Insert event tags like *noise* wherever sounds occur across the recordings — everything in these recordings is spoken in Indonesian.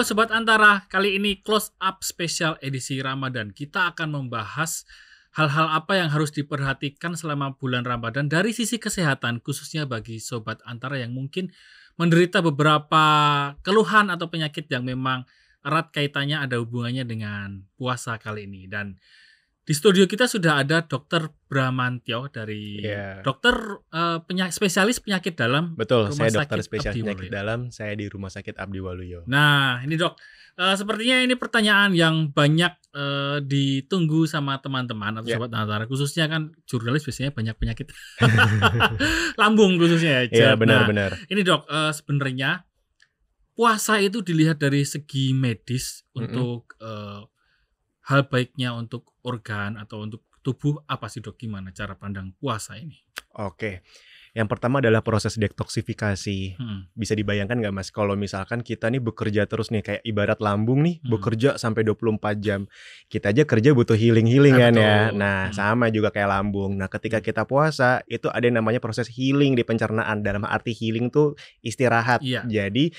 Halo Sobat Antara, kali ini close up spesial edisi Ramadan. Kita akan membahas hal-hal apa yang harus diperhatikan selama bulan Ramadan dari sisi kesehatan, khususnya bagi Sobat Antara yang mungkin menderita beberapa keluhan atau penyakit yang memang erat kaitannya ada hubungannya dengan puasa kali ini. Dan di studio kita sudah ada dokter Bramantio dari yeah. dokter uh, eh, penyak, spesialis penyakit dalam betul rumah saya dokter spesialis penyakit dalam saya di rumah sakit Abdi Waluyo nah ini dok uh, sepertinya ini pertanyaan yang banyak uh, ditunggu sama teman-teman atau yeah. sobat antara khususnya kan jurnalis biasanya banyak penyakit *laughs* lambung khususnya ya yeah, benar-benar nah, ini dok uh, sebenarnya puasa itu dilihat dari segi medis mm -hmm. untuk uh, hal baiknya untuk organ atau untuk tubuh apa sih dok? Gimana cara pandang puasa ini? Oke. Yang pertama adalah proses detoksifikasi. Hmm. Bisa dibayangkan nggak mas, kalau misalkan kita nih bekerja terus nih, kayak ibarat lambung nih, hmm. bekerja sampai 24 jam. Kita aja kerja butuh healing-healing kan ya. Nah, hmm. sama juga kayak lambung. Nah, ketika hmm. kita puasa, itu ada yang namanya proses healing di pencernaan. Dalam arti healing tuh istirahat. Yeah. Jadi,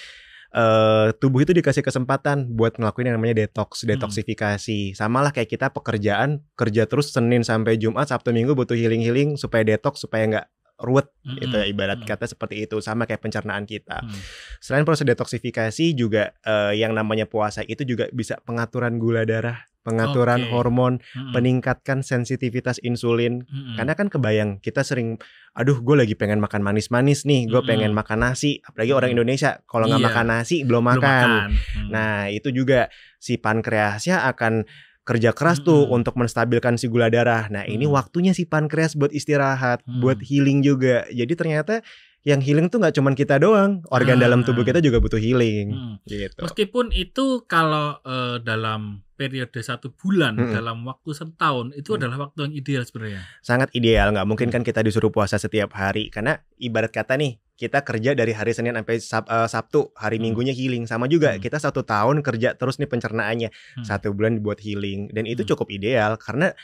uh, tubuh itu dikasih kesempatan buat ngelakuin yang namanya detox, hmm. detoksifikasi. Hmm. Sama lah kayak kita pekerjaan, kerja terus Senin sampai Jumat, Sabtu Minggu butuh healing-healing supaya detox, supaya nggak ruwet mm -hmm. itu ya, ibarat -hmm. kata seperti itu sama kayak pencernaan kita. Mm. Selain proses detoksifikasi juga uh, yang namanya puasa itu juga bisa pengaturan gula darah pengaturan okay. hormon, mm-hmm. peningkatkan sensitivitas insulin. Mm-hmm. Karena kan kebayang kita sering, aduh gue lagi pengen makan manis-manis nih, gue mm-hmm. pengen makan nasi. Apalagi orang Indonesia kalau nggak iya. makan nasi belum makan. Belum makan. Mm-hmm. Nah itu juga si pankreasnya akan kerja keras mm-hmm. tuh untuk menstabilkan si gula darah. Nah ini mm-hmm. waktunya si pankreas buat istirahat, mm-hmm. buat mm. healing juga. Jadi ternyata yang healing tuh nggak cuman kita doang, organ ah. dalam tubuh kita juga butuh healing. Hmm. Gitu. Meskipun itu kalau uh, dalam periode satu bulan -hmm. dalam waktu setahun itu -hmm. adalah waktu yang ideal sebenarnya. Sangat ideal, nggak mungkin mm. kan kita disuruh puasa setiap hari karena ibarat kata nih kita kerja dari hari Senin sampai Sab, uh, Sabtu, hari hmm. Minggunya healing. Sama juga hmm. kita satu tahun kerja terus nih pencernaannya. Hmm. Satu bulan dibuat healing dan itu hmm. cukup ideal karena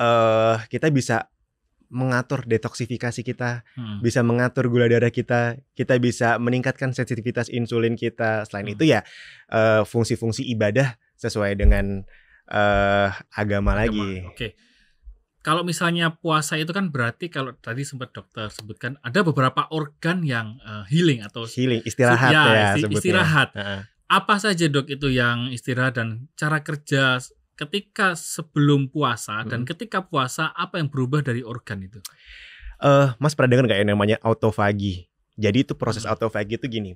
uh, kita bisa mengatur detoksifikasi kita, hmm. bisa mengatur gula darah kita, kita bisa meningkatkan sensitivitas insulin kita. Selain hmm. itu ya eh, fungsi-fungsi uh, fungsi -fungsi ibadah sesuai dengan uh, agama, agama lagi. Oke. Kalau misalnya puasa itu kan berarti kalau tadi sempat dokter sebutkan ada beberapa organ yang uh, healing atau healing istirahat ya, ya isti istirahat. Uh Apa saja dok itu yang istirahat dan cara kerja ketika sebelum puasa hmm. dan ketika puasa apa yang berubah dari organ itu? Uh, mas pernah dengar nggak yang namanya autofagi? Jadi itu proses hmm. autofagi itu gini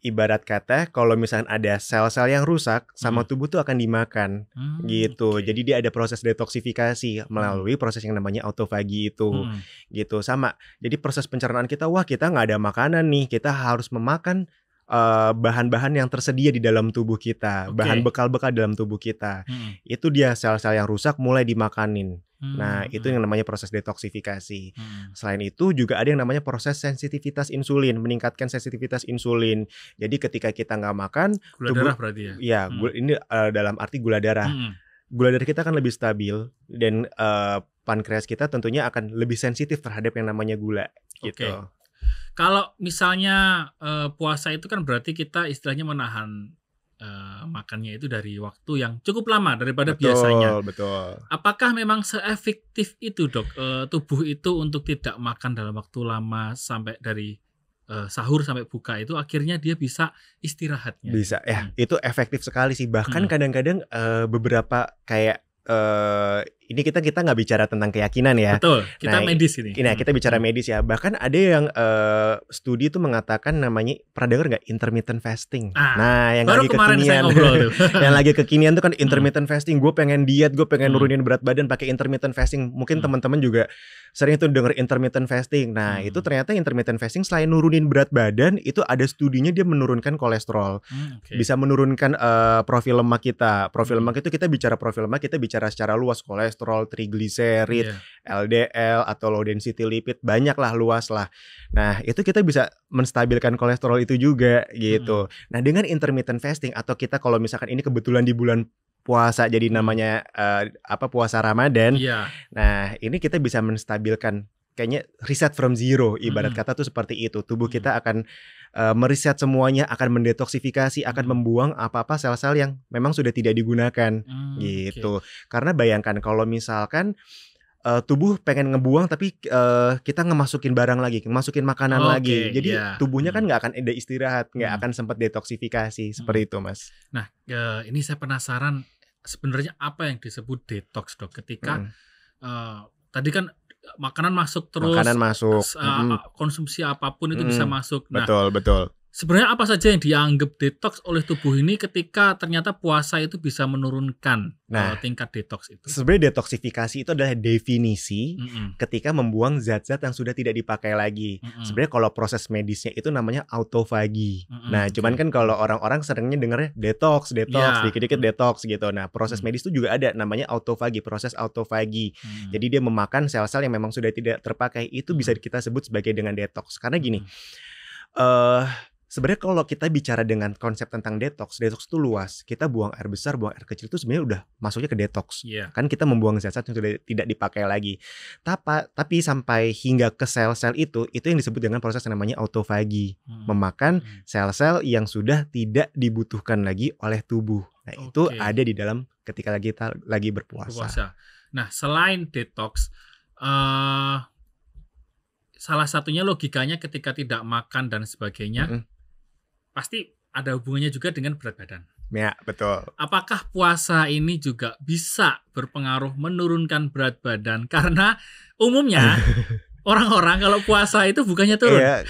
ibarat kata kalau misalnya ada sel-sel yang rusak sama hmm. tubuh tuh akan dimakan hmm, gitu. Okay. Jadi dia ada proses detoksifikasi melalui hmm. proses yang namanya autofagi itu. Hmm. Gitu sama. Jadi proses pencernaan kita wah kita nggak ada makanan nih, kita harus memakan eh, bahan-bahan uh, yang tersedia di dalam tubuh kita, okay. bahan bekal-bekal dalam tubuh kita. Hmm. Itu dia sel-sel yang rusak mulai dimakanin. Nah, hmm. Nah, itu hmm. yang namanya proses detoksifikasi. Hmm. Selain itu juga ada yang namanya proses sensitivitas insulin, meningkatkan sensitivitas insulin. Jadi ketika kita nggak makan, gula tubuh, darah berarti ya. Iya, hmm. ini uh, dalam arti gula darah. Hmm, hmm. Gula darah kita akan lebih stabil dan uh, pankreas kita tentunya akan lebih sensitif terhadap yang namanya gula gitu. Kalau misalnya uh, puasa itu kan berarti kita istilahnya menahan uh, makannya itu dari waktu yang cukup lama daripada betul, biasanya. Betul. Apakah memang seefektif itu dok uh, tubuh itu untuk tidak makan dalam waktu lama sampai dari eh, sahur sampai buka itu akhirnya dia bisa istirahatnya. Bisa ya hmm. itu efektif sekali sih bahkan hmm. kadang-kadang hmm. uh, beberapa kayak ini kita kita nggak bicara tentang keyakinan ya. Betul. Kita nah, medis ini. Nah, kita bicara hmm. medis ya. Bahkan ada yang uh, studi itu mengatakan namanya pernah dengar nggak intermittent fasting. Ah, nah, yang baru lagi kekinian. Saya ngobrol tuh. *laughs* yang lagi kekinian itu kan hmm. intermittent fasting. Gue pengen diet, gue pengen nurunin berat badan pakai intermittent fasting. Mungkin hmm. teman-teman juga sering itu denger intermittent fasting. Nah, hmm. itu ternyata intermittent fasting selain nurunin berat badan, itu ada studinya dia menurunkan kolesterol. Hmm, okay. Bisa menurunkan uh, profil lemak kita. Profil hmm. lemak itu kita bicara profil lemak, kita bicara secara luas kolesterol kolesterol, trigliserit, yeah. LDL atau low density lipid banyak lah luas lah. Nah itu kita bisa menstabilkan kolesterol itu juga gitu. Hmm. Nah dengan intermittent fasting atau kita kalau misalkan ini kebetulan di bulan puasa jadi mm. namanya uh, apa puasa Ramadan. Yeah. Nah ini kita bisa menstabilkan kayaknya reset from zero ibarat -hmm. kata tuh seperti itu tubuh kita akan uh, eh, meriset semuanya akan mendetoksifikasi akan hmm. membuang apa-apa sel-sel yang memang sudah tidak digunakan hmm, gitu okay. karena bayangkan kalau misalkan uh, tubuh pengen ngebuang tapi uh, kita ngemasukin barang lagi, ngemasukin makanan okay, lagi. Jadi yeah. tubuhnya kan hmm. nggak akan ada istirahat, nggak hmm. akan sempat detoksifikasi hmm. seperti hmm. itu, Mas. Nah, uh, ini saya penasaran sebenarnya apa yang disebut detox, Dok? Ketika hmm. uh, tadi kan makanan masuk terus makanan masuk uh, mm. konsumsi apapun itu mm. bisa masuk nah, betul betul Sebenarnya apa saja yang dianggap detox oleh tubuh ini ketika ternyata puasa itu bisa menurunkan eh, nah, tingkat detox itu? Sebenarnya detoksifikasi itu adalah definisi mm -hmm. ketika membuang zat-zat yang sudah tidak dipakai lagi. Mm -hmm. Sebenarnya kalau proses medisnya itu namanya autofagi. Mm -hmm. Nah, cuman kan kalau orang-orang seringnya dengarnya detox, detox, iya. dikit-dikit yeah. detox gitu. Nah, proses mm -hmm. medis itu juga ada namanya autofagi, proses autofagi. Mm -hmm. Jadi dia memakan sel-sel yang memang sudah tidak terpakai itu bisa kita sebut sebagai dengan detox. Karena gini, eh mm -hmm. uh, sebenarnya kalau kita bicara dengan konsep tentang detox, detox itu luas. Kita buang air besar, buang air kecil itu sebenarnya udah masuknya ke detox. Yeah. Kan kita membuang zat-zat yang sudah tidak dipakai lagi. Tapi, tapi sampai hingga ke sel-sel itu, itu yang disebut dengan proses yang namanya autofagi, hmm. memakan hmm. sel-sel yang sudah tidak dibutuhkan lagi oleh tubuh. Nah, okay. itu ada di dalam ketika lagi kita lagi berpuasa. berpuasa. Nah, selain detox uh, salah satunya logikanya ketika tidak makan dan sebagainya mm -hmm pasti ada hubungannya juga dengan berat badan. Ya, betul. Apakah puasa ini juga bisa berpengaruh menurunkan berat badan? Karena umumnya *laughs* orang-orang kalau puasa itu bukannya turun. Iya.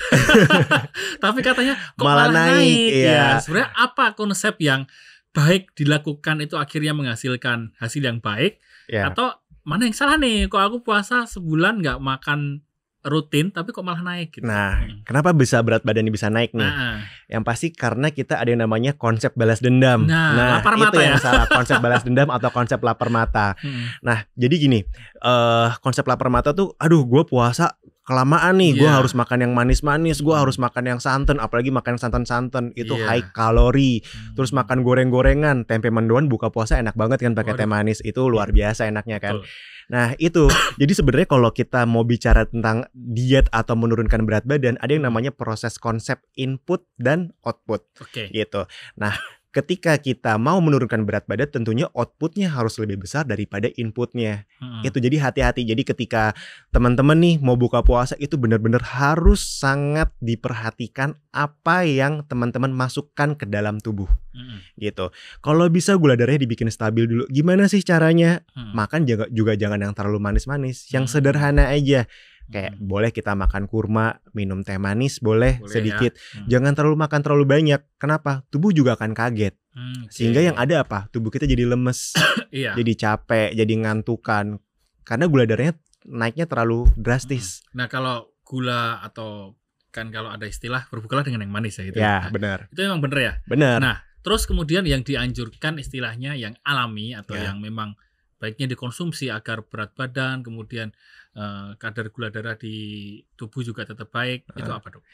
*laughs* Tapi katanya kok malah, naik. naik. Iya. Ya, sebenarnya apa konsep yang baik dilakukan itu akhirnya menghasilkan hasil yang baik? Iya. Atau mana yang salah nih? Kok aku puasa sebulan nggak makan rutin tapi kok malah naik gitu. Nah, hmm. kenapa bisa berat badannya bisa naik nih? Nah. Yang pasti karena kita ada yang namanya konsep balas dendam. Nah, nah lapar itu mata yang ya? yang salah konsep *laughs* balas dendam atau konsep lapar mata. Hmm. Nah, jadi gini, uh, konsep lapar mata tuh aduh gue puasa kelamaan nih, yeah. gue iya. harus makan yang manis-manis, gue hmm. harus makan yang santan, apalagi makan yang santan-santan itu yeah. high kalori. Hmm. Terus makan goreng-gorengan, tempe mendoan buka puasa enak banget kan pakai teh manis, itu luar iya. biasa enaknya kan. Betul. Nah, itu. Jadi sebenarnya kalau kita mau bicara tentang diet atau menurunkan berat badan, ada yang namanya proses konsep input dan output. Oke. Okay. Gitu. Nah, ketika kita mau menurunkan berat badan tentunya outputnya harus lebih besar daripada inputnya hmm. itu jadi hati-hati jadi ketika teman-teman nih mau buka puasa itu benar-benar harus sangat diperhatikan apa yang teman-teman masukkan ke dalam tubuh hmm. gitu kalau bisa gula darahnya dibikin stabil dulu gimana sih caranya hmm. makan juga, juga jangan yang terlalu manis-manis yang hmm. sederhana aja Kayak hmm. boleh kita makan kurma, minum teh manis boleh, boleh ya. sedikit. Ya. Hmm. Jangan terlalu makan terlalu banyak. Kenapa? Tubuh juga akan kaget. Hmm, okay. Sehingga yang ada apa? Tubuh kita jadi lemes, *coughs* iya. jadi capek, jadi ngantukan. Karena gula darahnya naiknya terlalu drastis. Hmm. Nah, kalau gula atau kan kalau ada istilah berbukalah dengan yang manis ya itu. Ya. ya, nah, benar. Itu memang benar ya? Benar. Nah, terus kemudian yang dianjurkan istilahnya yang alami atau ya. yang memang baiknya dikonsumsi agar berat badan kemudian uh, kadar gula darah di tubuh juga tetap baik uh. itu apa dok?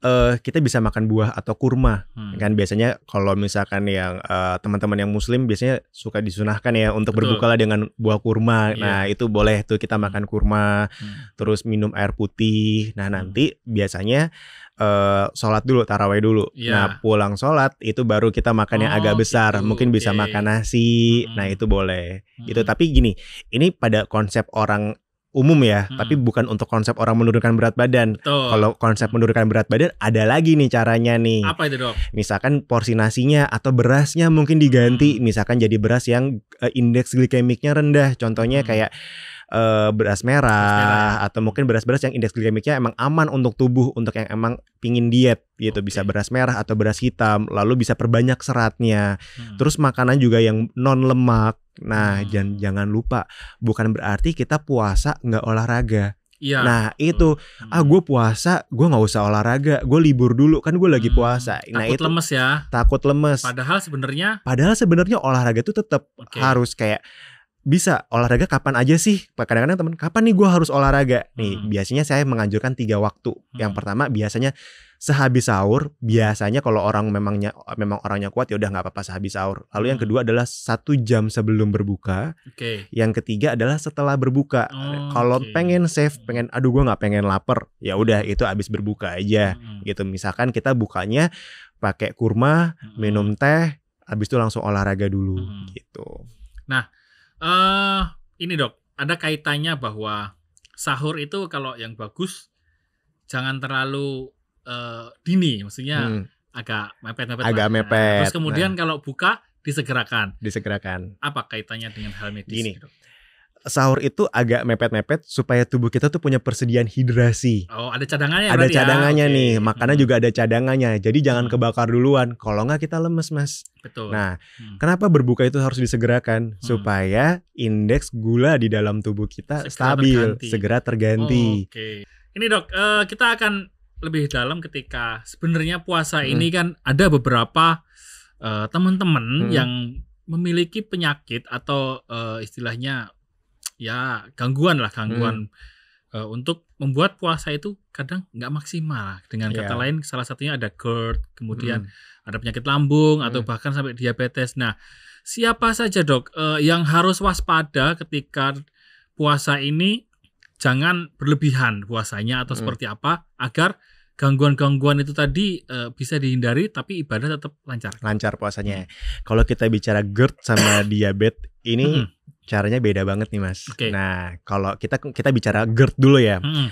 Uh, kita bisa makan buah atau kurma hmm. kan biasanya kalau misalkan yang teman eh, teman-teman yang muslim biasanya suka disunahkan ya untuk Betul. berbukalah dengan buah kurma yeah. nah itu boleh tuh kita hmm. makan kurma hmm. terus minum air putih nah nanti hmm. biasanya uh, sholat dulu taraweh dulu. Yeah. Nah pulang sholat itu baru kita makan oh, yang agak oh, besar, gitu. mungkin bisa iya, iya, makan iya. nasi. Hmm. Nah itu boleh. Hmm. Itu tapi gini, ini pada konsep orang umum ya, hmm. tapi bukan untuk konsep orang menurunkan berat badan. Kalau konsep menurunkan berat badan ada lagi nih caranya nih. Apa itu dok? Misalkan porsi nasinya atau berasnya mungkin diganti, hmm. misalkan jadi beras yang uh, indeks glikemiknya rendah. Contohnya hmm. kayak uh, beras, merah, beras atau mungkin beras-beras yang indeks glikemiknya emang aman untuk tubuh untuk yang emang pingin diet gitu okay. bisa beras merah atau beras hitam lalu bisa perbanyak seratnya hmm. terus makanan juga yang non lemak nah hmm. jangan jangan lupa bukan berarti kita puasa nggak olahraga Ya. Nah hmm. itu hmm. ah gue puasa gue nggak usah olahraga gue libur dulu kan gue lagi hmm. puasa. Hmm. Nah, takut itu, lemes ya. Takut lemes. Padahal sebenarnya. Padahal sebenarnya olahraga itu tetap okay. harus kayak bisa olahraga kapan aja sih? Kadang-kadang teman, kapan nih gue harus olahraga? Nih, hmm. biasanya saya menganjurkan tiga waktu. Hmm. Yang pertama biasanya sehabis sahur. Biasanya kalau orang memangnya memang orangnya kuat ya udah nggak apa-apa sehabis sahur. Lalu yang hmm. kedua adalah satu jam sebelum berbuka. Okay. Yang ketiga adalah setelah berbuka. Oh, kalau okay. pengen safe, pengen aduh gue nggak pengen lapar, ya udah itu abis berbuka aja. Hmm. Gitu. Misalkan kita bukanya pakai kurma, hmm. minum teh, habis itu langsung olahraga dulu hmm. gitu. Nah, uh, ini dok, ada kaitannya bahwa sahur itu kalau yang bagus jangan terlalu uh, dini, maksudnya hmm. agak mepet-mepet. Agak lah. mepet. Terus kemudian nah. kalau buka disegerakan. Disegerakan. Apa kaitannya dengan hal medis? Gini, dok? Gitu? sahur itu agak mepet-mepet supaya tubuh kita tuh punya persediaan hidrasi. Oh, ada cadangannya. Ada ya? cadangannya ya? nih, okay. makanan hmm. juga ada cadangannya. Jadi jangan hmm. kebakar duluan. Kalau nggak kita lemes, mas. Betul. Nah, hmm. kenapa berbuka itu harus disegerakan hmm. supaya indeks gula di dalam tubuh kita segera stabil, terganti. segera terganti. Oh, Oke. Okay. Ini dok, uh, kita akan lebih dalam ketika sebenarnya puasa hmm. ini kan ada beberapa uh, teman-teman hmm. yang memiliki penyakit atau uh, istilahnya ya gangguan lah gangguan hmm. uh, untuk membuat puasa itu kadang nggak maksimal dengan kata yeah. lain salah satunya ada GERD kemudian hmm. ada penyakit lambung atau hmm. bahkan sampai diabetes nah siapa saja dok uh, yang harus waspada ketika puasa ini jangan berlebihan puasanya atau hmm. seperti apa agar gangguan-gangguan itu tadi e, bisa dihindari tapi ibadah tetap lancar. Lancar puasanya. Kalau kita bicara GERD sama diabetes ini hmm caranya beda banget nih mas. Okay. Nah kalau kita kita bicara GERD dulu ya. Hmm.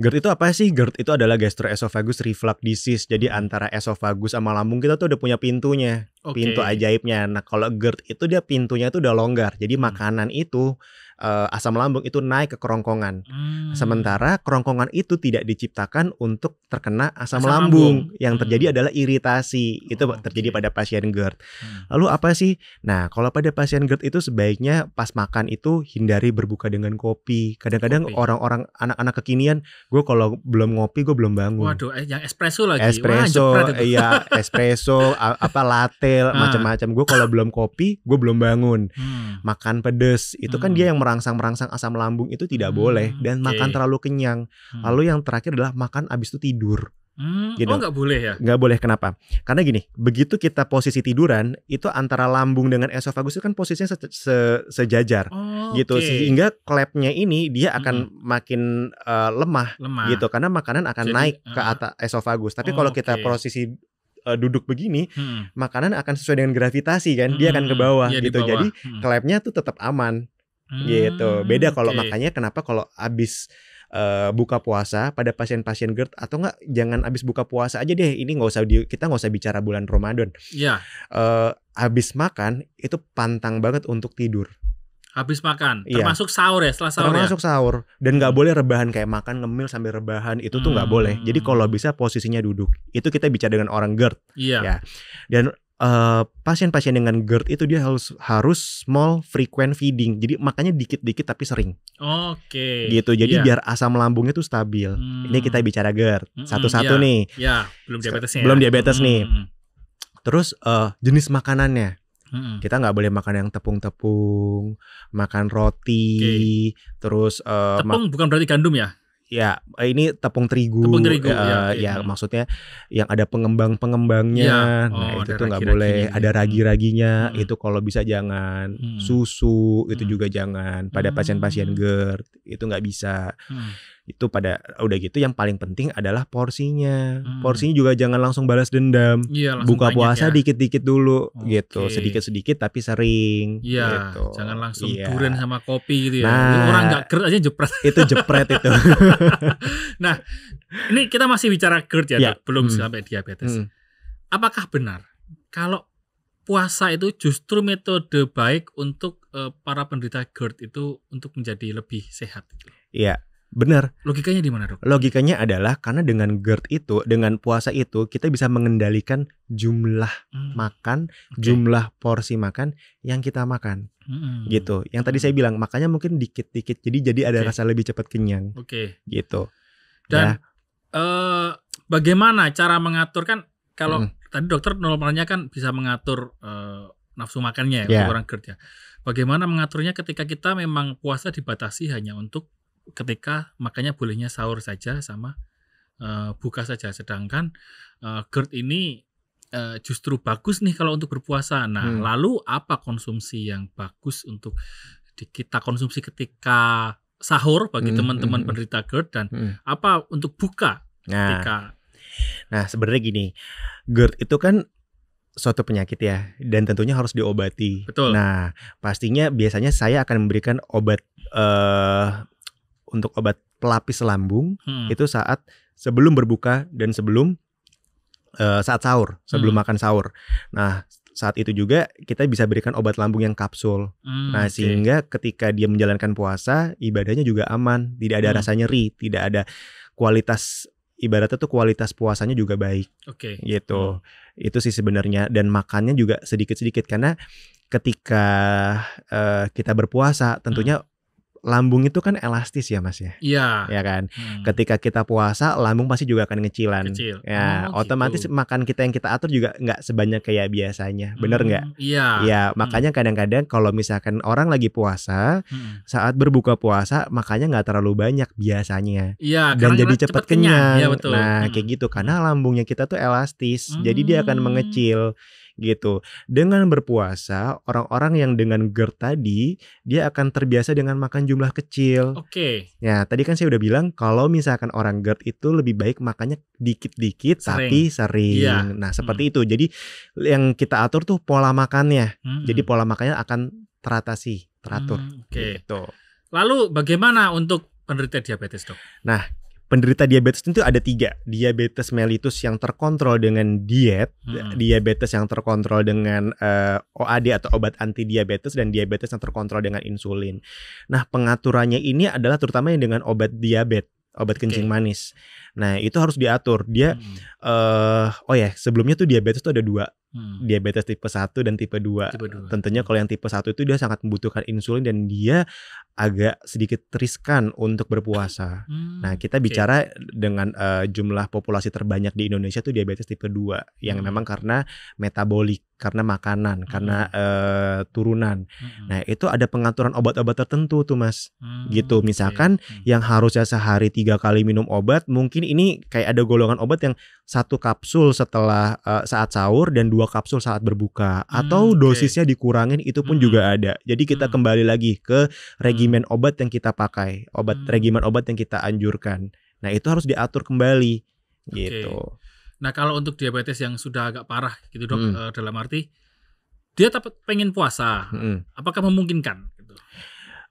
GERD itu apa sih? GERD itu adalah gastroesophagus reflux disease. Jadi antara esofagus sama lambung kita tuh udah punya pintunya, okay. pintu ajaibnya. Nah kalau GERD itu dia pintunya tuh udah longgar. Jadi hmm. makanan itu uh, asam lambung itu naik ke kerongkongan. Hmm. Sementara kerongkongan itu tidak diciptakan untuk terkena asam, asam lambung. lambung. Yang hmm. terjadi adalah iritasi. Itu oh, terjadi pada pasien GERD. Hmm. Lalu apa sih? Nah, kalau pada pasien GERD itu sebaiknya pas makan itu hindari berbuka dengan kopi. Kadang-kadang orang-orang anak-anak kekinian, gue kalau belum ngopi gue belum bangun. Waduh, eh, yang espresso lagi. Espresso, Wah, iya, *laughs* espresso, apa latte, ah. macam-macam. Gue kalau belum kopi, gue belum bangun. Hmm. Makan pedes, itu hmm. kan dia hmm. yang merangsang-merangsang asam lambung itu tidak hmm, boleh dan okay. makan terlalu kenyang. Hmm. Lalu yang terakhir adalah makan abis itu tidur. Hmm, gitu. Oh nggak boleh ya? Nggak boleh kenapa? Karena gini, begitu kita posisi tiduran itu antara lambung dengan esofagus itu kan posisinya se se sejajar, oh, gitu sehingga klepnya ini dia akan hmm. makin uh, lemah, lemah, gitu karena makanan akan Jadi, naik uh, ke eh. atas esofagus. Tapi oh, kalau kita okay. posisi eh, duduk begini, hmm. makanan akan sesuai dengan gravitasi kan, hmm. dia akan ke hmm, bawah ya, gitu. Bawah. Jadi hmm. klepnya tuh tetap aman Gitu. Hmm. Gitu. Beda kalau makanya kenapa kalau abis uh, buka puasa pada pasien-pasien GERD atau enggak jangan abis buka puasa aja deh ini nggak usah di, kita nggak usah bicara bulan Ramadan. Ya. Yeah. Uh, abis makan itu pantang banget untuk tidur. Habis makan, iya. termasuk yeah. sahur ya, setelah sahur ya? termasuk ya. sahur dan nggak hmm. boleh rebahan kayak makan ngemil sambil rebahan itu tuh nggak boleh. Jadi hmm. kalau bisa posisinya duduk. Itu kita bicara dengan orang GERD. Iya. yeah. Dan Eh, pasien-pasien uh, dengan GERD itu dia harus harus small frequent feeding. Jadi makanya dikit-dikit tapi sering. Oke. Okay. Gitu. Jadi yeah. biar asam lambungnya tuh stabil. Hmm. Ini kita bicara GERD. Hmm, hmm, Satu-satu mm -hmm, yeah. nih. Ya, yeah. belum diabetes. Ya. Belum diabetes -hmm. nih. Hmm, terus uh, jenis makanannya. Kita nggak boleh makan yang tepung-tepung, makan roti, okay. terus uh, tepung bukan berarti gandum ya? ya ini tepung terigu, tepung terigu uh, ya, ya, ya maksudnya yang ada pengembang pengembangnya, ya. Nah, oh, nah itu tuh nggak boleh, gitu. ada ragi-raginya, hmm. itu kalau bisa jangan, hmm. susu itu hmm. juga jangan, pada hmm. pasien-pasien GERD itu nggak bisa. Hmm itu pada udah gitu yang paling penting adalah porsinya hmm. porsinya juga jangan langsung balas dendam ya, langsung buka puasa ya. dikit-dikit dulu okay. gitu sedikit-sedikit tapi sering ya, gitu jangan langsung ya. durian sama kopi gitu ya nah, orang nggak ker aja jepret *laughs* itu jepret itu *laughs* nah ini kita masih bicara GERD ya, ya. belum hmm. sampai diabetes hmm. apakah benar kalau puasa itu justru metode baik untuk uh, para penderita GERD itu untuk menjadi lebih sehat Iya Benar. Logikanya di mana, Dok? Logikanya adalah karena dengan GERD itu, dengan puasa itu kita bisa mengendalikan jumlah hmm. makan, okay. jumlah porsi makan yang kita makan. Hmm. Gitu. Yang tadi hmm. saya bilang, makanya mungkin dikit-dikit jadi jadi ada okay. rasa lebih cepat kenyang. Oke. Okay. Gitu. Dan nah, bagaimana cara mengatur kan kalau hmm. tadi dokter normalnya kan bisa mengatur eh, nafsu makannya ya yeah. orang GERD ya. Bagaimana mengaturnya ketika kita memang puasa dibatasi hanya untuk ketika makanya bolehnya sahur saja sama uh, buka saja. Sedangkan uh, GERD ini uh, justru bagus nih kalau untuk berpuasa. Nah, hmm. lalu apa konsumsi yang bagus untuk kita konsumsi ketika sahur bagi hmm, teman-teman hmm, hmm. penderita GERD dan hmm. apa untuk buka nah. Nah, sebenarnya gini, GERD itu kan suatu penyakit ya dan tentunya harus diobati. Betul. Nah, pastinya biasanya saya akan memberikan obat uh, untuk obat pelapis lambung hmm. itu saat sebelum berbuka dan sebelum uh, saat sahur, sebelum hmm. makan sahur. Nah, saat itu juga kita bisa berikan obat lambung yang kapsul. Hmm, nah, okay. sehingga ketika dia menjalankan puasa, ibadahnya juga aman, tidak ada hmm. rasa nyeri, tidak ada kualitas ibaratnya tuh kualitas puasanya juga baik. Oke. Okay. Gitu. Hmm. Itu sih sebenarnya dan makannya juga sedikit-sedikit karena ketika uh, kita berpuasa tentunya hmm lambung itu kan elastis ya mas ya. Iya. Ya kan. Hmm. Ketika kita puasa, lambung pasti juga akan ngecilan. Kecil. Ya, oh, gitu. otomatis gitu. makan kita yang kita atur juga nggak sebanyak kayak biasanya. Bener nggak? Hmm, iya. Ya, makanya kadang-kadang hmm. kalau misalkan orang lagi puasa, hmm. saat berbuka puasa makanya nggak terlalu banyak biasanya. Iya. Dan jadi cepat kenyang. Iya, kenyang. Ya, betul. Nah, hmm. kayak gitu karena lambungnya kita tuh elastis, hmm. jadi dia akan hmm. mengecil gitu. Dengan berpuasa, orang-orang yang dengan GERD tadi dia akan terbiasa dengan makan jumlah kecil. Oke. Okay. Ya, tadi kan saya udah bilang kalau misalkan orang GERD itu lebih baik makannya dikit-dikit tapi sering. Iya. Nah, seperti hmm. itu. Jadi yang kita atur tuh pola makannya. Hmm. Jadi pola makannya akan teratasi, teratur. Hmm, Oke. Okay. Gitu. Lalu bagaimana untuk penderita diabetes, Dok? Nah, penderita diabetes itu ada tiga diabetes mellitus yang terkontrol dengan diet hmm. diabetes yang terkontrol dengan uh, eh, OAD atau obat anti diabetes dan diabetes yang terkontrol dengan insulin nah pengaturannya ini adalah terutama yang dengan obat diabetes obat kencing manis. Nah itu harus diatur. Dia, hmm. uh, oh ya sebelumnya tuh diabetes tuh ada dua, hmm. diabetes tipe 1 dan tipe 2. tipe 2. Tentunya kalau yang tipe 1 itu dia sangat membutuhkan insulin dan dia agak sedikit riskan untuk berpuasa. Hmm, nah, kita bicara dengan uh, jumlah populasi terbanyak di Indonesia tuh diabetes tipe 2 yang hmm. memang karena metabolik, karena makanan, hmm. karena uh, turunan. Hmm. Nah, itu ada pengaturan obat-obat tertentu tuh, Mas. Hmm, gitu. Misalkan okay. hmm. yang harusnya sehari tiga kali minum obat, mungkin ini kayak ada golongan obat yang satu kapsul setelah uh, saat sahur dan dua kapsul saat berbuka hmm, atau okay. dosisnya dikurangin itu pun hmm. juga ada. Jadi kita hmm. kembali lagi ke regi regimen obat yang kita pakai, obat hmm. regimen obat yang kita anjurkan. Nah, itu harus diatur kembali gitu. Nah, kalau untuk diabetes yang sudah agak parah gitu, Dok, hmm. Eh, dalam arti dia tetap pengen puasa. Hmm. Apakah memungkinkan gitu?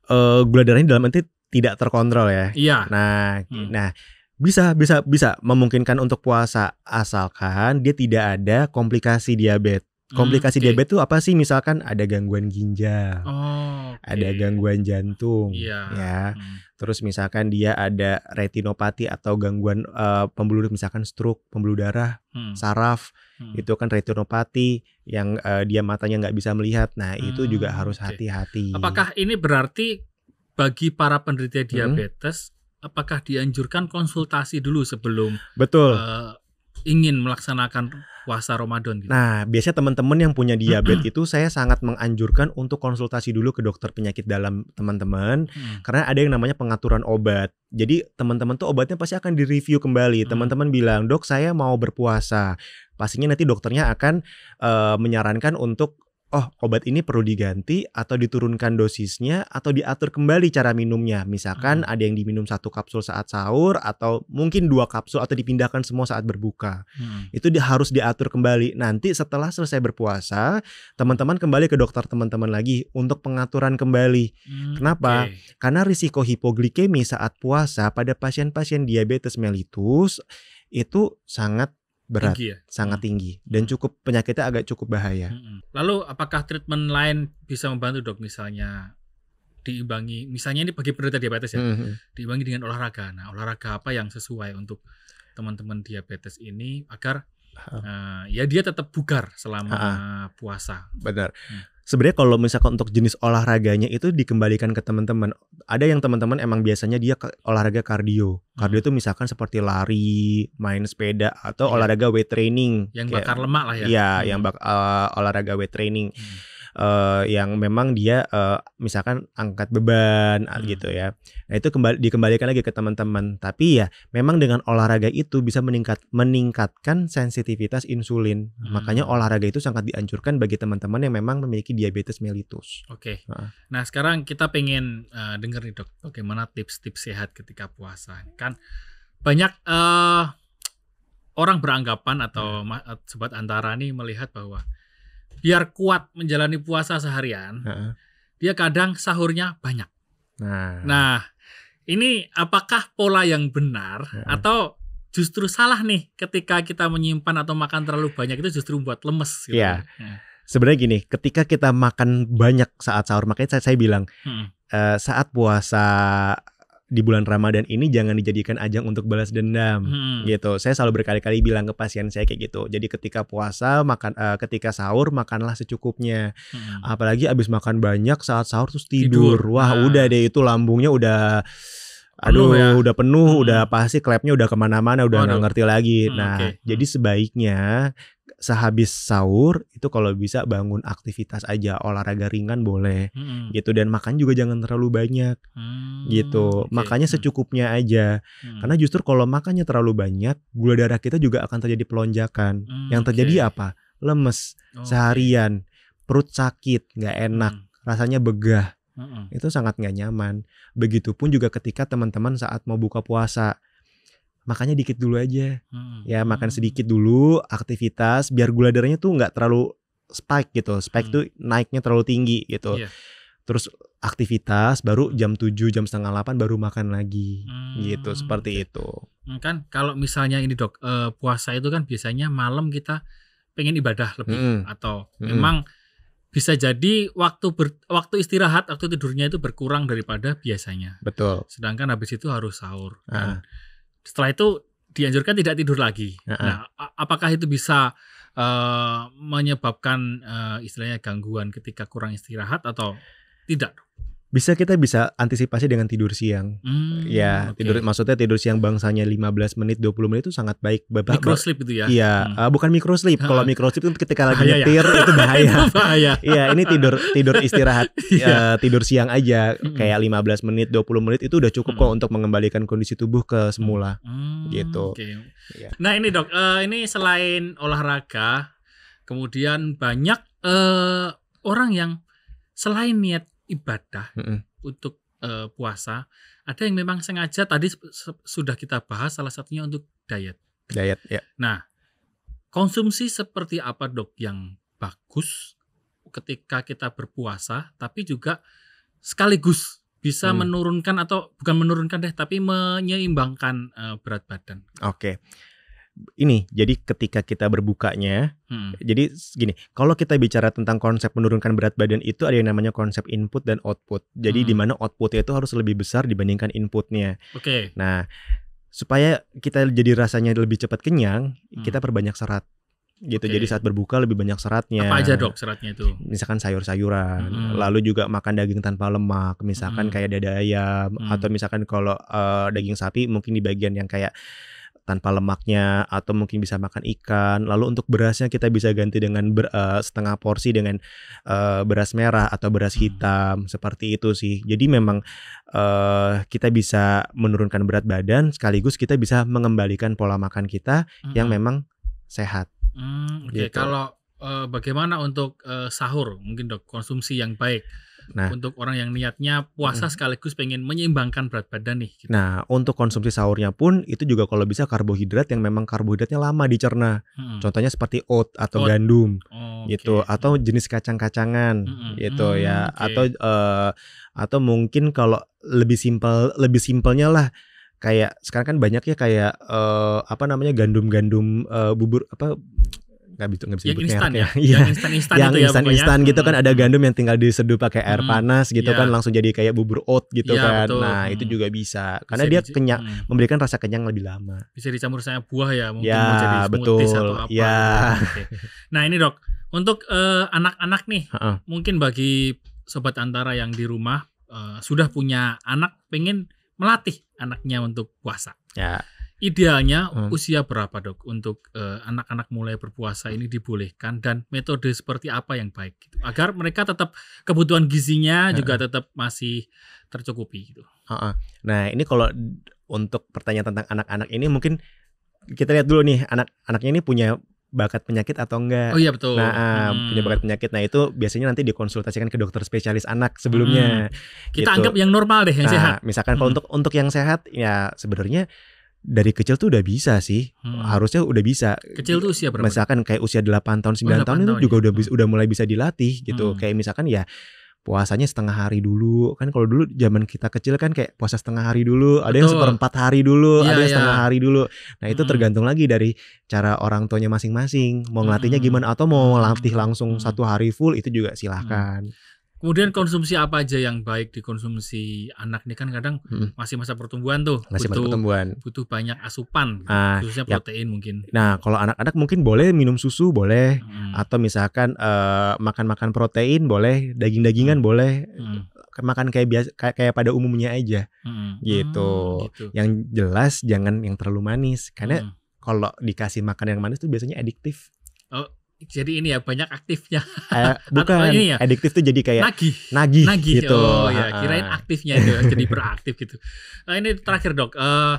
Uh, gula darahnya dalam arti tidak terkontrol ya. Iya. Nah, hmm. nah bisa bisa bisa memungkinkan untuk puasa asalkan dia tidak ada komplikasi diabetes. Komplikasi hmm, okay. diabetes itu apa sih? Misalkan ada gangguan ginjal, oh, okay. ada gangguan jantung, yeah. ya. Hmm. Terus misalkan dia ada retinopati atau gangguan uh, pembuluh misalkan stroke, pembuluh darah, hmm. saraf, hmm. itu kan retinopati yang uh, dia matanya nggak bisa melihat. Nah hmm, itu juga hmm, harus hati-hati. Okay. Apakah ini berarti bagi para penderita hmm? diabetes, hmm. apakah dianjurkan konsultasi dulu sebelum betul uh, ingin melaksanakan puasa Ramadan gitu. Nah, biasanya teman-teman yang punya diabetes *clears throat* itu saya sangat menganjurkan untuk konsultasi dulu ke dokter penyakit dalam teman-teman hmm. karena ada yang namanya pengaturan obat. Jadi teman-teman tuh obatnya pasti akan direview kembali. Hmm. Teman-teman bilang, "Dok, saya mau berpuasa." Pastinya nanti dokternya akan uh, menyarankan untuk oh obat ini perlu diganti atau diturunkan dosisnya atau diatur kembali cara minumnya. Misalkan hmm. ada yang diminum satu kapsul saat sahur atau mungkin dua kapsul atau dipindahkan semua saat berbuka. Hmm. Itu di, harus diatur kembali. Nanti setelah selesai berpuasa, teman-teman kembali ke dokter teman-teman lagi untuk pengaturan kembali. Hmm, Kenapa? Okay. Karena risiko hipoglikemi saat puasa pada pasien-pasien diabetes mellitus itu sangat berat, tinggi ya? sangat hmm. tinggi dan hmm. cukup penyakitnya agak cukup bahaya. Hmm. Lalu apakah treatment lain bisa membantu dok misalnya diimbangi misalnya ini bagi penderita diabetes ya hmm. diimbangi dengan olahraga. Nah olahraga apa yang sesuai untuk teman-teman diabetes ini agar uh, ya dia tetap bugar selama puasa. Benar. Hmm sebenarnya kalau misalkan untuk jenis olahraganya itu dikembalikan ke teman-teman. Ada yang teman-teman emang biasanya dia olahraga kardio. Kardio hmm. itu hmm. misalkan seperti lari, main sepeda atau yeah. olahraga weight training. Yang kayak, bakar lemak lah ya. Iya, hmm. yang bak, uh, olahraga weight training. Hmm uh, yang memang dia uh, misalkan angkat beban ah, hmm. gitu ya. Nah, itu kembali dikembalikan lagi ke teman-teman. Tapi ya memang dengan olahraga itu bisa meningkat meningkatkan sensitivitas insulin. Hmm. Makanya olahraga itu sangat dianjurkan bagi teman-teman yang memang memiliki diabetes mellitus. Oke. Okay. Nah. nah, sekarang kita pengen uh, eh, dengar nih, Dok, bagaimana tips-tips sehat ketika puasa. Kan banyak uh, orang beranggapan atau hmm. sebat antara nih melihat bahwa biar kuat menjalani puasa seharian, uh-uh. dia kadang sahurnya banyak. Nah. nah, ini apakah pola yang benar uh-uh. atau justru salah nih ketika kita menyimpan atau makan terlalu banyak itu justru membuat lemes? Gitu. Yeah. Kan? Ya. Sebenarnya gini, ketika kita makan banyak saat sahur, makanya saya, saya bilang hmm. uh, saat puasa di bulan Ramadan ini jangan dijadikan ajang untuk balas dendam hmm. gitu. Saya selalu berkali-kali bilang ke pasien saya kayak gitu. Jadi ketika puasa makan uh, ketika sahur makanlah secukupnya. Hmm. Apalagi abis makan banyak saat sahur terus tidur. tidur. Wah, nah. udah deh itu lambungnya udah aduh penuh ya? udah penuh hmm. udah pasti klepnya udah kemana-mana udah nggak ngerti lagi hmm, nah okay. Hmm. jadi sebaiknya sehabis sahur itu kalau bisa bangun aktivitas aja olahraga ringan boleh hmm. gitu dan makan juga jangan terlalu banyak hmm. gitu okay. makanya hmm. secukupnya aja hmm. karena justru kalau makannya terlalu banyak gula darah kita juga akan terjadi pelonjakan hmm, yang terjadi okay. apa lemes okay. seharian perut sakit nggak enak hmm. rasanya begah hmm. itu sangat nggak nyaman begitupun juga ketika teman-teman saat mau buka puasa makanya dikit dulu aja hmm. ya makan sedikit dulu aktivitas biar gula darahnya tuh nggak terlalu spike gitu spike hmm. tuh naiknya terlalu tinggi gitu yeah. terus aktivitas baru jam 7 jam setengah delapan baru makan lagi hmm. gitu seperti itu hmm, kan kalau misalnya ini dok eh, puasa itu kan biasanya malam kita pengen ibadah lebih hmm. atau hmm. memang bisa jadi waktu ber, waktu istirahat waktu tidurnya itu berkurang daripada biasanya betul sedangkan habis itu harus sahur kan? ah setelah itu dianjurkan tidak tidur lagi. Uh -uh. Nah, apakah itu bisa uh, menyebabkan uh, istilahnya gangguan ketika kurang istirahat atau tidak? bisa kita bisa antisipasi dengan tidur siang. Hmm, ya, okay. tidur maksudnya tidur siang bangsanya 15 menit 20 menit itu sangat baik. Bapak, micro sleep itu ya. Iya, hmm. uh, bukan micro sleep. Kalau micro sleep itu ketika lagi ya? nyetir ya. *laughs* itu bahaya. bahaya. Iya, ini tidur tidur istirahat *laughs* yeah. Iya. uh, tidur siang aja hmm. kayak 15 menit 20 menit itu udah cukup hmm. kok untuk mengembalikan kondisi tubuh ke hmm. semula. Hmm, gitu. Okay. Ya. Nah, ini Dok, uh, ini selain olahraga kemudian banyak uh, orang yang selain niat ibadah mm -hmm. untuk uh, puasa, ada yang memang sengaja tadi sudah kita bahas salah satunya untuk diet. Diet, ya. Nah, konsumsi seperti apa dok yang bagus ketika kita berpuasa, tapi juga sekaligus bisa hmm. menurunkan atau bukan menurunkan deh, tapi menyeimbangkan uh, berat badan. Oke, okay ini jadi ketika kita berbukanya hmm. jadi gini kalau kita bicara tentang konsep menurunkan berat badan itu ada yang namanya konsep input dan output jadi hmm. di mana outputnya itu harus lebih besar dibandingkan inputnya oke okay. nah supaya kita jadi rasanya lebih cepat kenyang hmm. kita perbanyak serat gitu. Okay. Jadi saat berbuka lebih banyak seratnya. Apa aja dok seratnya itu? Misalkan sayur-sayuran, hmm. lalu juga makan daging tanpa lemak, misalkan hmm. kayak dada ayam hmm. atau misalkan kalau uh, daging sapi mungkin di bagian yang kayak tanpa lemaknya atau mungkin bisa makan ikan. Lalu untuk berasnya kita bisa ganti dengan ber, uh, setengah porsi dengan uh, beras merah atau beras hmm. hitam hmm. seperti itu sih. Jadi memang uh, kita bisa menurunkan berat badan sekaligus kita bisa mengembalikan pola makan kita hmm. yang memang sehat. Hmm, Oke, okay. gitu. kalau uh, bagaimana untuk uh, sahur mungkin dok konsumsi yang baik? Nah, untuk orang yang niatnya puasa hmm. sekaligus pengen menyeimbangkan berat badan nih. Gitu. Nah, untuk konsumsi sahurnya pun itu juga kalau bisa karbohidrat yang memang karbohidratnya lama dicerna. Hmm. Contohnya seperti oat atau oat. gandum oh, okay. gitu atau jenis kacang-kacangan hmm. hmm gitu hmm, ya okay. atau uh, atau mungkin kalau lebih simpel lebih simpelnya lah kayak sekarang kan banyak ya kayak uh, apa namanya gandum-gandum uh, bubur apa nggak bisa nggak bisa yang instan ya. ya. yang iya. instan instan yang gitu ya, ya? instan, instan gitu kan hmm. ada gandum yang tinggal diseduh pakai air hmm, panas gitu yeah. kan iya. langsung jadi kayak bubur oat gitu yeah, kan. Betul. Nah, hmm. itu juga bisa karena bisa dia kenyang hmm. memberikan rasa kenyang lebih lama. Bisa dicampur sama buah ya mungkin ya, mau jadi smoothies betul. atau apa. Ya. Okay. Nah, ini Dok, untuk anak eh, anak-anak nih uh -uh. mungkin bagi sobat antara yang di rumah uh, sudah punya anak pengen melatih anaknya untuk puasa. Ya. Idealnya hmm. usia berapa dok untuk eh, anak-anak uh, mulai berpuasa ini dibolehkan dan metode seperti apa yang baik gitu agar mereka tetap kebutuhan gizinya hmm. juga tetap masih tercukupi gitu. Nah ini kalau untuk pertanyaan tentang anak-anak ini mungkin kita lihat dulu nih anak-anaknya ini punya bakat penyakit atau enggak. Oh iya betul. Nah, ah, hmm. punya bakat penyakit. Nah, itu biasanya nanti dikonsultasikan ke dokter spesialis anak sebelumnya. Hmm. Kita gitu. anggap yang normal deh, yang nah, sehat. misalkan hmm. kalau untuk untuk yang sehat ya sebenarnya dari kecil tuh udah bisa sih. Hmm. Harusnya udah bisa. Kecil tuh usia berapa? Misalkan kayak usia 8 tahun, 9 oh, 8 tahun itu ya? juga udah bisa, hmm. udah mulai bisa dilatih gitu. Hmm. Kayak misalkan ya puasanya setengah hari dulu. Kan kalau dulu zaman kita kecil kan kayak puasa setengah hari dulu, Betul. ada yang seperempat hari dulu, ya, ada yang iya. setengah ya. hari dulu. Nah, itu hmm. tergantung lagi dari cara orang tuanya masing-masing. Mau ngelatihnya hmm. gimana atau mau latih langsung hmm. satu hari full itu juga silahkan. Hmm. Kemudian konsumsi apa aja yang baik dikonsumsi anak nih kan kadang hmm. masih masa pertumbuhan tuh. Masih butuh, masa pertumbuhan. Butuh banyak asupan, gitu. ah, khususnya ya. protein mungkin. Nah, kalau anak-anak mungkin boleh minum susu boleh hmm. atau misalkan makan eh, makan-makan protein boleh, daging-dagingan hmm. boleh. Hmm makan kayak biasa kayak pada umumnya aja hmm. gitu. Hmm, gitu yang jelas jangan yang terlalu manis karena hmm. kalau dikasih makan yang manis tuh biasanya adiktif Oh, jadi ini ya banyak aktifnya. Eh, *laughs* bukan ya, adiktif tuh jadi kayak nagih, nagih, nagih gitu. Oh ya, ah, kirain ah. aktifnya itu *laughs* jadi beraktif gitu. Nah, ini terakhir dok, uh,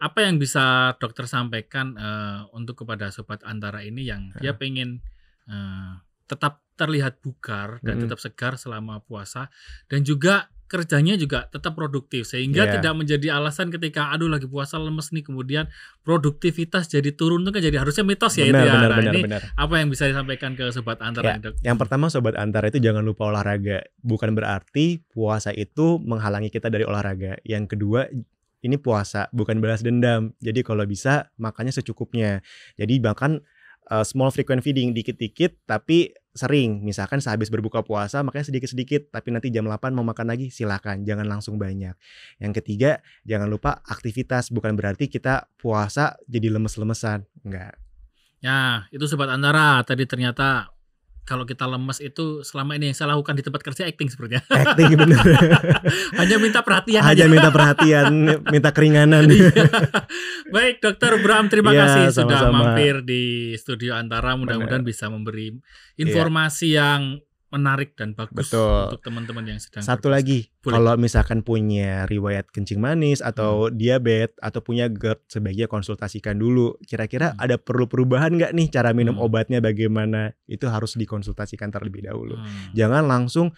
apa yang bisa dokter sampaikan uh, untuk kepada sobat antara ini yang dia ah. pengen uh, tetap terlihat bugar dan -hmm. tetap segar selama puasa dan juga kerjanya juga tetap produktif sehingga yeah. tidak menjadi alasan ketika aduh lagi puasa lemes nih kemudian produktivitas jadi turun itu kan jadi harusnya mitos ya benar, itu ya. Benar, nah, benar, ini benar. apa yang bisa disampaikan ke sobat antara yeah. dok? Yang pertama sobat antara itu jangan lupa olahraga. Bukan berarti puasa itu menghalangi kita dari olahraga. Yang kedua ini puasa bukan balas dendam. Jadi kalau bisa makannya secukupnya. Jadi bahkan uh, small frequent feeding dikit-dikit tapi sering misalkan sehabis berbuka puasa makanya sedikit-sedikit tapi nanti jam 8 mau makan lagi silahkan jangan langsung banyak yang ketiga jangan lupa aktivitas bukan berarti kita puasa jadi lemes-lemesan enggak ya itu sobat antara tadi ternyata kalau kita lemes itu selama ini yang saya lakukan di tempat kerja acting sepertinya. *laughs* Acting benar. *laughs* Hanya minta perhatian. Hanya minta perhatian, *laughs* minta keringanan. Iya. Baik, Dokter Bram, terima ya, kasih sama -sama. sudah mampir di studio Antara. Mudah-mudahan bisa memberi informasi ya. yang menarik dan bagus Betul. untuk teman-teman yang sedang satu lagi Boleh. kalau misalkan punya riwayat kencing manis atau hmm. diabetes atau punya GERD sebaiknya konsultasikan dulu kira-kira hmm. ada perlu perubahan nggak nih cara minum hmm. obatnya bagaimana itu harus dikonsultasikan terlebih dahulu hmm. jangan langsung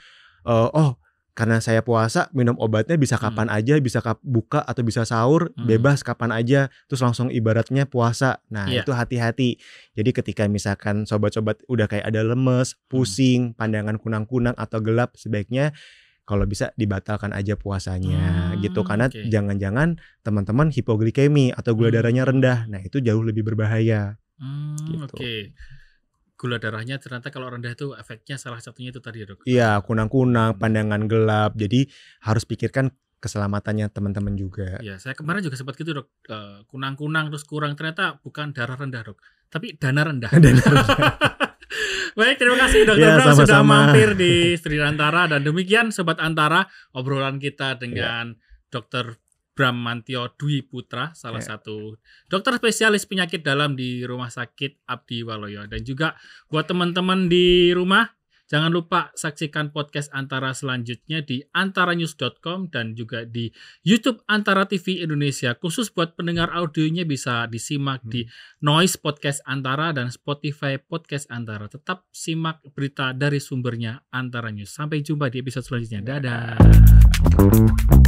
uh, oh karena saya puasa minum obatnya bisa hmm. kapan hmm. aja bisa kap buka atau bisa sahur hmm. bebas kapan aja terus langsung ibaratnya puasa nah yeah. itu hati-hati jadi ketika misalkan sobat-sobat udah kayak ada lemes hmm. pusing hmm. pandangan kunang-kunang atau gelap sebaiknya kalau bisa dibatalkan aja puasanya hmm, gitu karena jangan jangan-jangan teman-teman hipoglikemi atau gula hmm. darahnya rendah nah itu jauh lebih berbahaya hmm, gitu. oke okay gula darahnya ternyata kalau rendah itu efeknya salah satunya itu tadi ya dok. Iya kunang-kunang, pandangan gelap. Jadi harus pikirkan keselamatannya teman-teman juga. Iya saya kemarin juga sempat gitu dok eh, kunang-kunang terus kurang ternyata bukan darah rendah dok, tapi dana rendah. *laughs* dana rendah. *laughs* Baik, terima kasih Dokter ya, Bram sudah mampir di Sri Antara dan demikian Sobat Antara obrolan kita dengan ya. Dokter Bramantio Dwi Putra, salah yeah. satu dokter spesialis penyakit dalam di Rumah Sakit Abdi Waloyo. Dan juga buat teman-teman di rumah, jangan lupa saksikan podcast Antara selanjutnya di antaranews.com dan juga di YouTube Antara TV Indonesia. Khusus buat pendengar audionya bisa disimak hmm. di Noise Podcast Antara dan Spotify Podcast Antara. Tetap simak berita dari sumbernya Antara News. Sampai jumpa di episode selanjutnya. Ya. Dadah.